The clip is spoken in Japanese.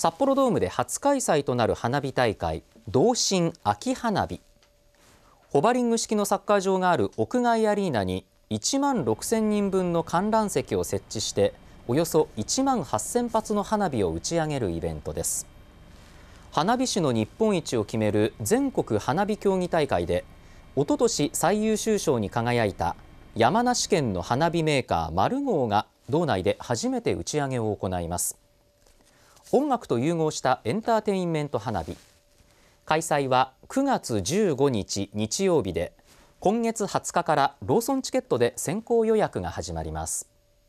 札幌ドームで初開催となる花火大会同心秋花火ホバリング式のサッカー場がある屋外アリーナに1万6000人分の観覧席を設置しておよそ1万8000発の花火を打ち上げるイベントです花火師の日本一を決める全国花火競技大会でおととし最優秀賞に輝いた山梨県の花火メーカー丸ルが道内で初めて打ち上げを行います音楽と融合したエンターテインメント花火開催は9月15日日曜日で今月20日からローソンチケットで先行予約が始まります